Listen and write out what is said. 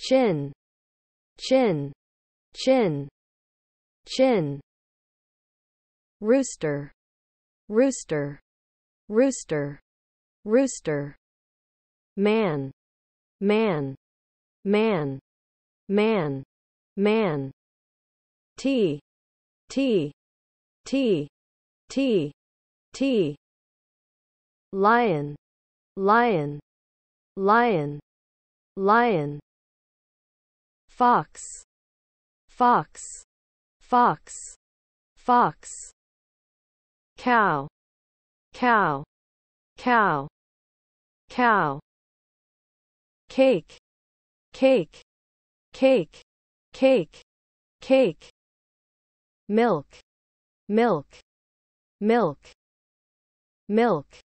chin, chin, chin, chin. Rooster, rooster, rooster, rooster. Man, man, man, man, man. T, T, T, T, T. Lion, lion, lion, lion. Fox, Fox, Fox, Fox. Cow, cow, cow, cow. Cake, cake, cake, cake, cake. Milk, milk, milk, milk.